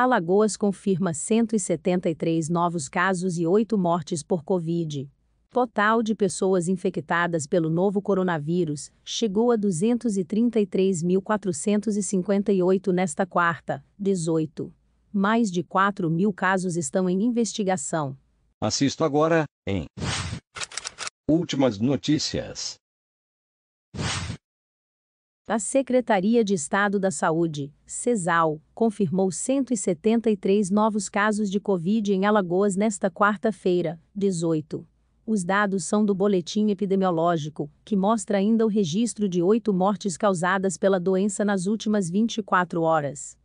Alagoas confirma 173 novos casos e 8 mortes por Covid. Total de pessoas infectadas pelo novo coronavírus chegou a 233.458 nesta quarta, 18. Mais de 4 mil casos estão em investigação. Assisto agora, em Últimas notícias. A Secretaria de Estado da Saúde, CESAL, confirmou 173 novos casos de Covid em Alagoas nesta quarta-feira, 18. Os dados são do boletim epidemiológico, que mostra ainda o registro de oito mortes causadas pela doença nas últimas 24 horas.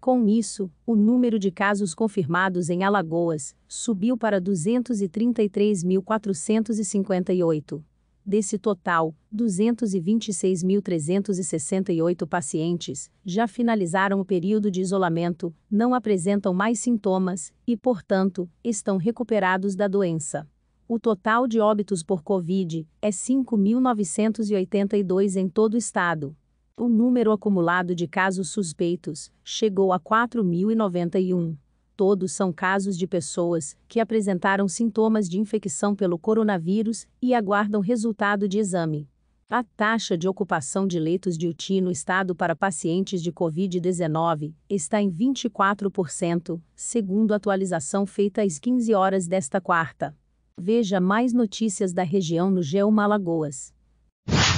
Com isso, o número de casos confirmados em Alagoas subiu para 233.458. Desse total, 226.368 pacientes já finalizaram o período de isolamento, não apresentam mais sintomas e, portanto, estão recuperados da doença. O total de óbitos por Covid é 5.982 em todo o estado. O número acumulado de casos suspeitos chegou a 4.091 todos são casos de pessoas que apresentaram sintomas de infecção pelo coronavírus e aguardam resultado de exame. A taxa de ocupação de leitos de UTI no estado para pacientes de Covid-19 está em 24%, segundo atualização feita às 15 horas desta quarta. Veja mais notícias da região no Geo Malagoas.